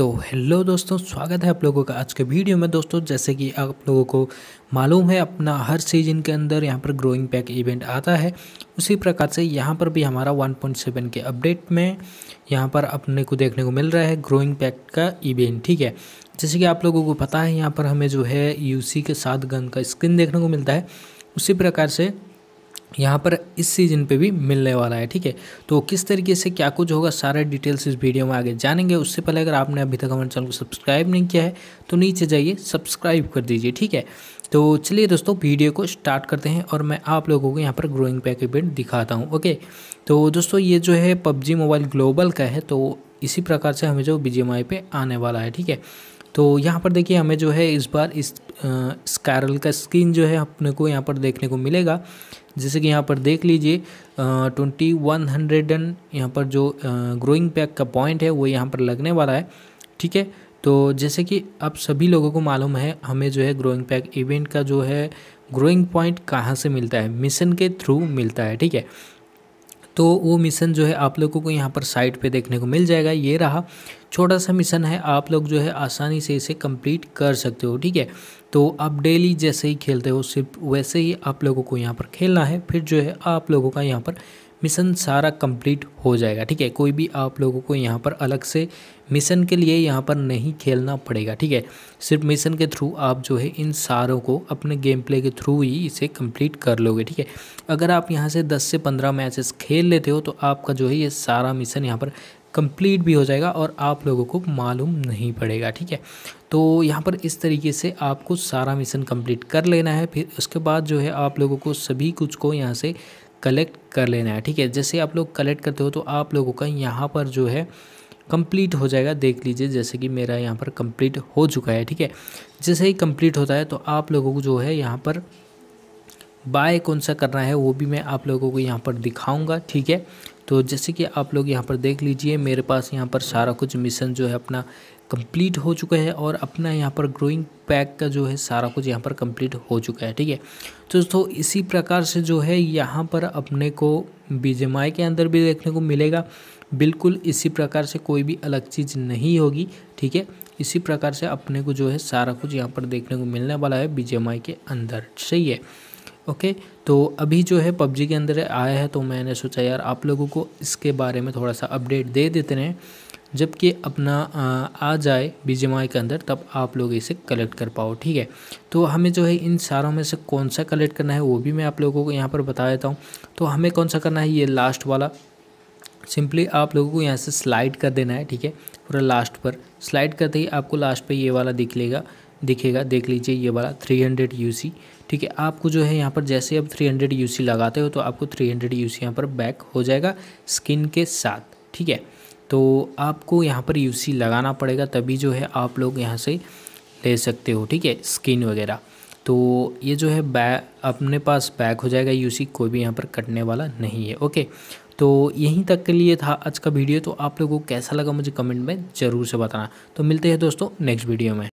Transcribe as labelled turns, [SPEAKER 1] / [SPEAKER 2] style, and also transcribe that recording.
[SPEAKER 1] तो हेलो दोस्तों स्वागत है आप लोगों का आज के वीडियो में दोस्तों जैसे कि आप लोगों को मालूम है अपना हर सीजन के अंदर यहाँ पर ग्रोइंग पैक इवेंट आता है उसी प्रकार से यहाँ पर भी हमारा 1.7 के अपडेट में यहाँ पर अपने को देखने को मिल रहा है ग्रोइंग पैक का इवेंट ठीक है जैसे कि आप लोगों को पता है यहाँ पर हमें जो है यू के साथ गन का स्क्रीन देखने को मिलता है उसी प्रकार से यहाँ पर इस सीज़न पे भी मिलने वाला है ठीक है तो किस तरीके से क्या कुछ होगा सारे डिटेल्स इस वीडियो में आगे जानेंगे उससे पहले अगर आपने अभी तक हमारे चैनल को सब्सक्राइब नहीं किया है तो नीचे जाइए सब्सक्राइब कर दीजिए ठीक है तो चलिए दोस्तों वीडियो को स्टार्ट करते हैं और मैं आप लोगों को यहाँ पर ग्रोइंग पैक इवेंट दिखाता हूँ ओके तो दोस्तों ये जो है पबजी मोबाइल ग्लोबल का है तो इसी प्रकार से हमें जो बी पे आने वाला है ठीक है तो यहाँ पर देखिए हमें जो है इस बार इस स्कैरल का स्क्रीन जो है अपने को यहाँ पर देखने को मिलेगा जैसे कि यहाँ पर देख लीजिए ट्वेंटी वन हंड्रेड एंड यहाँ पर जो ग्रोइंग पैक का पॉइंट है वो यहाँ पर लगने वाला है ठीक है तो जैसे कि आप सभी लोगों को मालूम है हमें जो है ग्रोइंग पैक इवेंट का जो है ग्रोइंग पॉइंट कहाँ से मिलता है मिशन के थ्रू मिलता है ठीक है तो वो मिशन जो है आप लोगों को यहाँ पर साइट पे देखने को मिल जाएगा ये रहा छोटा सा मिशन है आप लोग जो है आसानी से इसे कंप्लीट कर सकते हो ठीक है तो आप डेली जैसे ही खेलते हो सिर्फ वैसे ही आप लोगों को यहाँ पर खेलना है फिर जो है आप लोगों का यहाँ पर मिशन सारा कंप्लीट हो जाएगा ठीक है कोई भी आप लोगों को यहाँ पर अलग से मिशन के लिए यहाँ पर नहीं खेलना पड़ेगा ठीक है सिर्फ मिशन के थ्रू आप जो है इन सारों को अपने गेम प्ले के थ्रू ही इसे कंप्लीट कर लोगे ठीक है अगर आप यहाँ से 10 से 15 मैचेस खेल लेते हो तो आपका जो है ये सारा मिशन यहाँ पर कंप्लीट भी हो जाएगा और आप लोगों को मालूम नहीं पड़ेगा ठीक है तो यहाँ पर इस तरीके से आपको सारा मिशन कंप्लीट कर लेना है फिर उसके बाद जो है आप लोगों को सभी कुछ को यहाँ से कलेक्ट कर लेना है ठीक है जैसे आप लोग कलेक्ट करते हो तो आप लोगों का यहाँ पर जो है कंप्लीट हो जाएगा देख लीजिए जैसे कि मेरा यहाँ पर कंप्लीट हो चुका है ठीक है जैसे ही कंप्लीट होता है तो आप लोगों को जो है यहाँ पर बाय कौन सा करना है वो भी मैं आप लोगों को यहाँ पर दिखाऊंगा ठीक है तो जैसे कि आप लोग यहाँ पर देख लीजिए मेरे पास यहाँ पर सारा कुछ मिशन जो है अपना कंप्लीट हो चुका है और अपना यहाँ पर ग्रोइंग पैक का जो है सारा कुछ यहाँ पर कंप्लीट हो चुका है ठीक है तो दोस्तों इसी प्रकार से जो है यहाँ पर अपने को बी के अंदर भी देखने को मिलेगा बिल्कुल इसी प्रकार से कोई भी अलग चीज़ नहीं होगी ठीक है इसी प्रकार से अपने को जो है सारा कुछ यहाँ पर देखने को मिलने वाला है बी के अंदर सही है ओके तो अभी जो है पबजी के अंदर आया है तो मैंने सोचा यार आप लोगों को इसके बारे में थोड़ा सा अपडेट दे देते हैं जबकि अपना आ जाए बी के अंदर तब आप लोग इसे कलेक्ट कर पाओ ठीक है तो हमें जो है इन सारों में से कौन सा कलेक्ट करना है वो भी मैं आप लोगों को यहाँ पर बता देता हूँ तो हमें कौन सा करना है ये लास्ट वाला सिंपली आप लोगों को यहाँ से स्लाइड कर देना है ठीक है पूरा लास्ट पर स्लाइड करते ही आपको लास्ट पर ये वाला दिख लेगा दिखेगा देख लीजिए ये वाला थ्री हंड्रेड यू सी ठीक है आपको जो है यहाँ पर जैसे आप 300 हंड्रेड लगाते हो तो आपको 300 हंड्रेड यू यहाँ पर बैक हो जाएगा स्किन के साथ ठीक है तो आपको यहाँ पर यू लगाना पड़ेगा तभी जो है आप लोग यहाँ से ले सकते हो ठीक है स्किन वगैरह तो ये जो है बै अपने पास बैक हो जाएगा सी कोई भी यहाँ पर कटने वाला नहीं है ओके तो यहीं तक के लिए था आज का वीडियो तो आप लोगों को कैसा लगा मुझे कमेंट में ज़रूर से बताना तो मिलते हैं दोस्तों नेक्स्ट वीडियो में